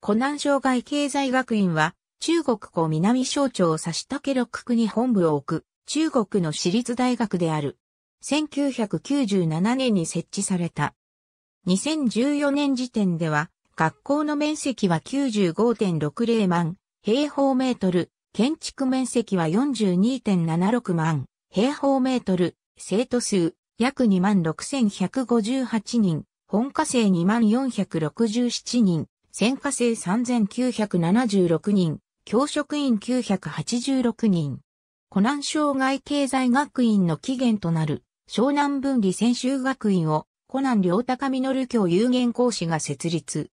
湖南省外経済学院は、中国湖南省庁を指したけ六区に本部を置く、中国の私立大学である。1997年に設置された。2014年時点では、学校の面積は95.60万平方メートル、建築面積は42.76万平方メートル、生徒数約2万6158人、本科生2万467人、選科生3976人、教職員986人。湖南省外経済学院の起源となる湘南分離専修学院を湖南両高みのる教有限講師が設立。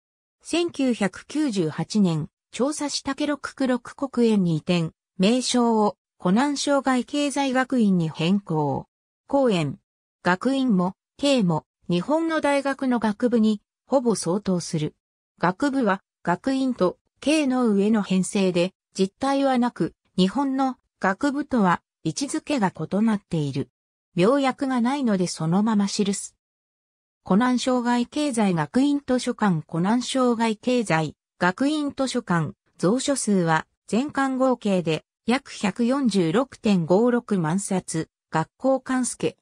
1998年、調査したケロククロク国園に移転、名称を湖南省外経済学院に変更。公園、学院も、系も、日本の大学の学部に、ほぼ相当する。学部は学院と経の上の編成で実態はなく、日本の学部とは位置づけが異なっている。病薬がないのでそのまま記す。湖南障害経済学院図書館湖南障害経済学院図書館蔵書数は全館合計で約146.56万冊学校関助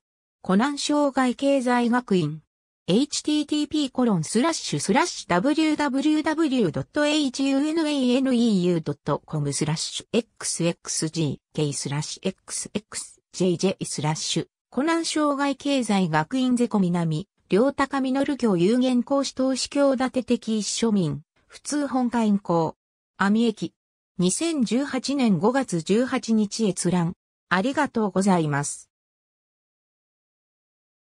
湖南障害経済学院 http://www.hunaneu.com スラッシュ xxgk スラッシュ xxjj スラッシュ湖南障害経済学院ゼコ南、両高のる教有限講師投資教立て的一庶民、普通本会員校、網駅、2018年5月18日閲覧。ありがとうございます。